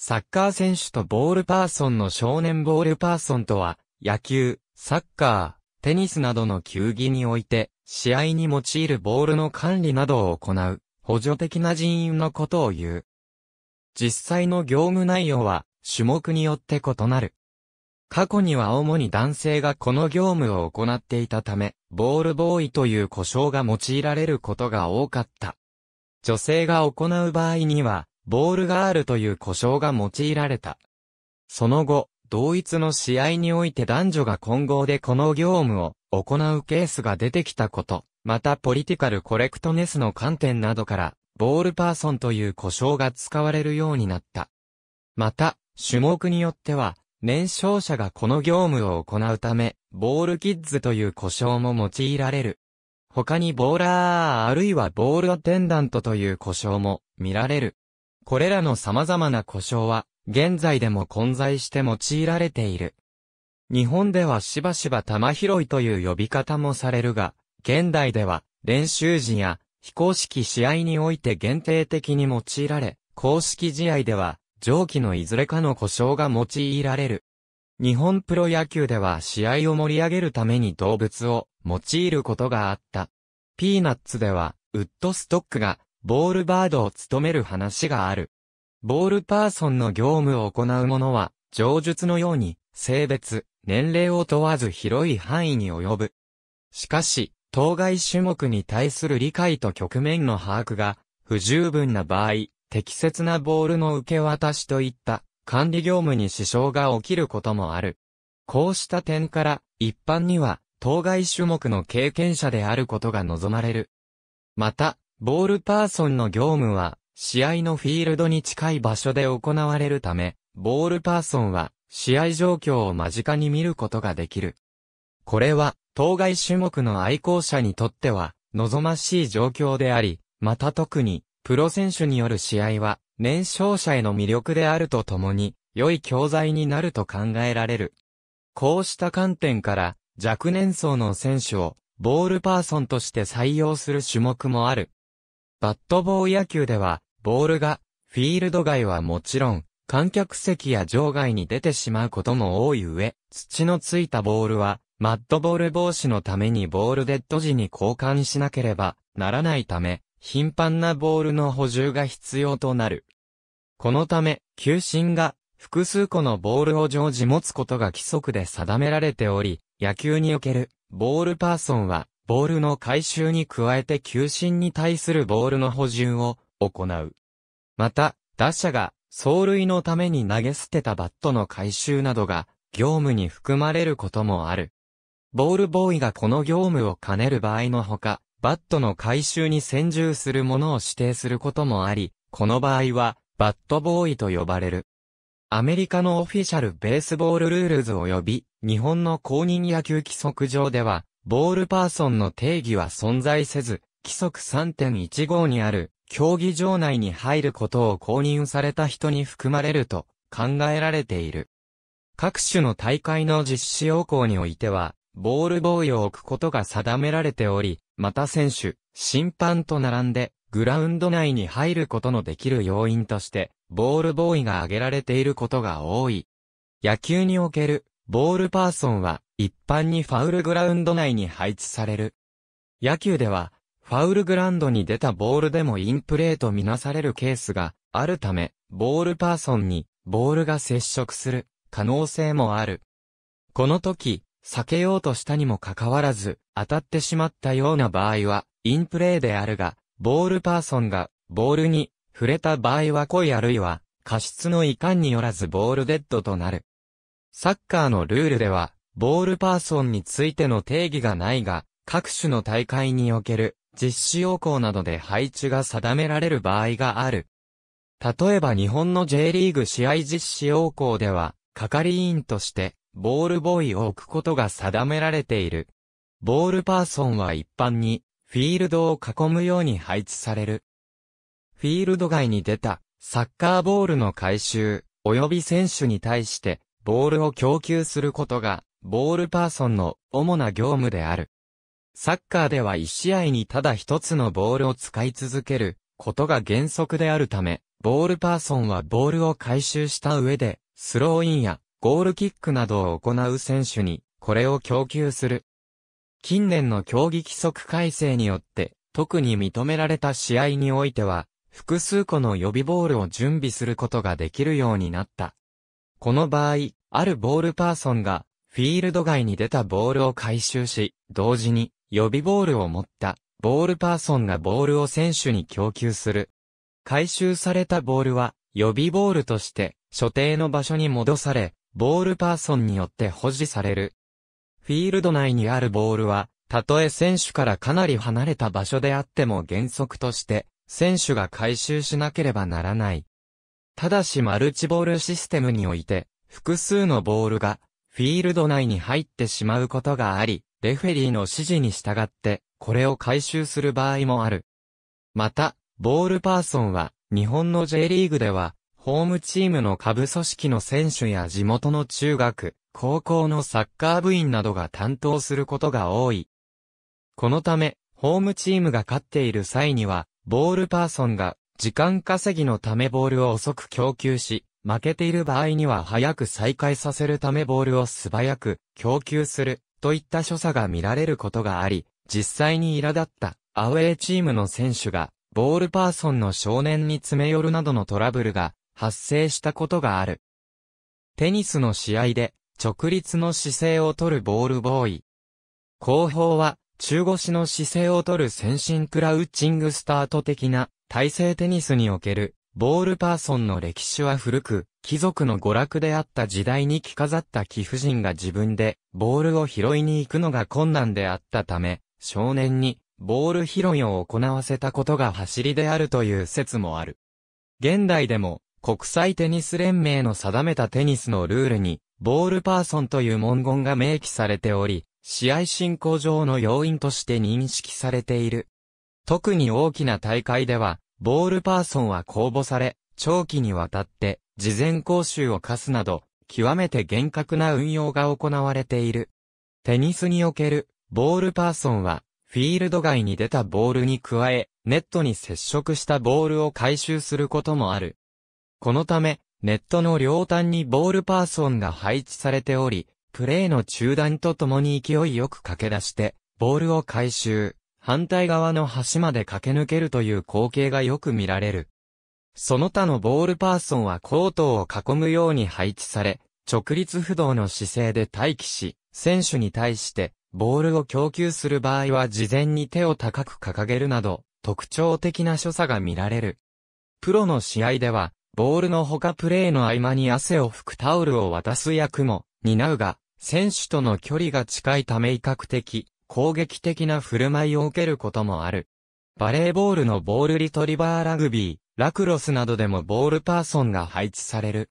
サッカー選手とボールパーソンの少年ボールパーソンとは、野球、サッカー、テニスなどの球技において、試合に用いるボールの管理などを行う、補助的な人員のことを言う。実際の業務内容は、種目によって異なる。過去には主に男性がこの業務を行っていたため、ボールボーイという呼称が用いられることが多かった。女性が行う場合には、ボールガールという呼称が用いられた。その後、同一の試合において男女が混合でこの業務を行うケースが出てきたこと、またポリティカルコレクトネスの観点などから、ボールパーソンという呼称が使われるようになった。また、種目によっては、年少者がこの業務を行うため、ボールキッズという呼称も用いられる。他にボーラーあるいはボールアテンダントという呼称も見られる。これらの様々な故障は、現在でも混在して用いられている。日本ではしばしば玉拾いという呼び方もされるが、現代では、練習時や、非公式試合において限定的に用いられ、公式試合では、上記のいずれかの故障が用いられる。日本プロ野球では試合を盛り上げるために動物を用いることがあった。ピーナッツでは、ウッドストックがボールバードを務める話がある。ボールパーソンの業務を行う者は、上述のように、性別、年齢を問わず広い範囲に及ぶ。しかし、当該種目に対する理解と局面の把握が不十分な場合、適切なボールの受け渡しといった管理業務に支障が起きることもある。こうした点から、一般には当該種目の経験者であることが望まれる。また、ボールパーソンの業務は、試合のフィールドに近い場所で行われるため、ボールパーソンは、試合状況を間近に見ることができる。これは、当該種目の愛好者にとっては、望ましい状況であり、また特に、プロ選手による試合は、年少者への魅力であるとともに、良い教材になると考えられる。こうした観点から、若年層の選手を、ボールパーソンとして採用する種目もある。バットボー野球では、ボールが、フィールド外はもちろん、観客席や場外に出てしまうことも多い上、土のついたボールは、マッドボール防止のためにボールデッド時に交換しなければならないため、頻繁なボールの補充が必要となる。このため、球審が複数個のボールを常時持つことが規則で定められており、野球におけるボールパーソンはボールの回収に加えて球審に対するボールの補充を行う。また、打者が走塁のために投げ捨てたバットの回収などが業務に含まれることもある。ボールボーイがこの業務を兼ねる場合のほか、バットの回収に専従するものを指定することもあり、この場合は、バットボーイと呼ばれる。アメリカのオフィシャルベースボールルールズ及び、日本の公認野球規則上では、ボールパーソンの定義は存在せず、規則3.15にある、競技場内に入ることを公認された人に含まれると考えられている。各種の大会の実施要項においては、ボールボーイを置くことが定められており、また選手、審判と並んで、グラウンド内に入ることのできる要因として、ボールボーイが挙げられていることが多い。野球における、ボールパーソンは、一般にファウルグラウンド内に配置される。野球では、ファウルグラウンドに出たボールでもインプレーとみなされるケースがあるため、ボールパーソンにボールが接触する可能性もある。この時、避けようとしたにもかかわらず、当たってしまったような場合は、インプレーであるが、ボールパーソンが、ボールに、触れた場合は故意あるいは、過失の遺憾によらずボールデッドとなる。サッカーのルールでは、ボールパーソンについての定義がないが、各種の大会における実施要項などで配置が定められる場合がある。例えば日本の J リーグ試合実施要項では、係員としてボールボーイを置くことが定められている。ボールパーソンは一般にフィールドを囲むように配置される。フィールド外に出たサッカーボールの回収及び選手に対してボールを供給することがボールパーソンの主な業務である。サッカーでは一試合にただ一つのボールを使い続けることが原則であるため、ボールパーソンはボールを回収した上で、スローインやゴールキックなどを行う選手に、これを供給する。近年の競技規則改正によって、特に認められた試合においては、複数個の予備ボールを準備することができるようになった。この場合、あるボールパーソンがフィールド外に出たボールを回収し、同時に予備ボールを持ったボールパーソンがボールを選手に供給する。回収されたボールは予備ボールとして所定の場所に戻され、ボールパーソンによって保持される。フィールド内にあるボールは、たとえ選手からかなり離れた場所であっても原則として、選手が回収しなければならない。ただしマルチボールシステムにおいて、複数のボールがフィールド内に入ってしまうことがあり、レフェリーの指示に従って、これを回収する場合もある。また、ボールパーソンは、日本の J リーグでは、ホームチームの下部組織の選手や地元の中学、高校のサッカー部員などが担当することが多い。このため、ホームチームが勝っている際には、ボールパーソンが、時間稼ぎのためボールを遅く供給し、負けている場合には早く再開させるためボールを素早く供給するといった所作が見られることがあり、実際に苛立ったアウェーチームの選手がボールパーソンの少年に詰め寄るなどのトラブルが発生したことがある。テニスの試合で直立の姿勢を取るボールボーイ。後方は中腰の姿勢を取る先進クラウチングスタート的な体勢テニスにおけるボールパーソンの歴史は古く、貴族の娯楽であった時代に着飾った貴婦人が自分で、ボールを拾いに行くのが困難であったため、少年に、ボール拾いを行わせたことが走りであるという説もある。現代でも、国際テニス連盟の定めたテニスのルールに、ボールパーソンという文言が明記されており、試合進行上の要因として認識されている。特に大きな大会では、ボールパーソンは公募され、長期にわたって、事前講習を課すなど、極めて厳格な運用が行われている。テニスにおける、ボールパーソンは、フィールド外に出たボールに加え、ネットに接触したボールを回収することもある。このため、ネットの両端にボールパーソンが配置されており、プレーの中断とともに勢いよく駆け出して、ボールを回収。反対側の橋まで駆け抜けるという光景がよく見られる。その他のボールパーソンはコートを囲むように配置され、直立不動の姿勢で待機し、選手に対してボールを供給する場合は事前に手を高く掲げるなど、特徴的な所作が見られる。プロの試合では、ボールの他プレーの合間に汗を拭くタオルを渡す役も担うが、選手との距離が近いため威嚇的攻撃的な振る舞いを受けることもある。バレーボールのボールリトリバーラグビー、ラクロスなどでもボールパーソンが配置される。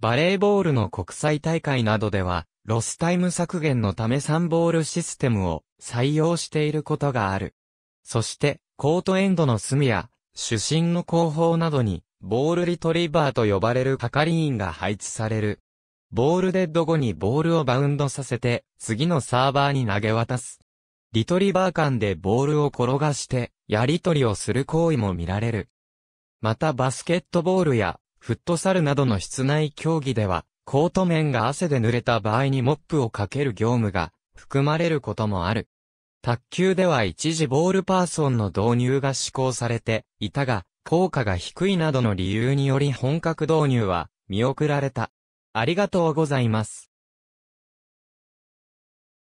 バレーボールの国際大会などでは、ロスタイム削減のため3ボールシステムを採用していることがある。そして、コートエンドの隅や、主審の後方などに、ボールリトリバーと呼ばれる係員が配置される。ボールデッド後にボールをバウンドさせて、次のサーバーに投げ渡す。リトリバー間でボールを転がして、やり取りをする行為も見られる。またバスケットボールや、フットサルなどの室内競技では、コート面が汗で濡れた場合にモップをかける業務が含まれることもある。卓球では一時ボールパーソンの導入が施行されていたが、効果が低いなどの理由により本格導入は見送られた。ありがとうございます。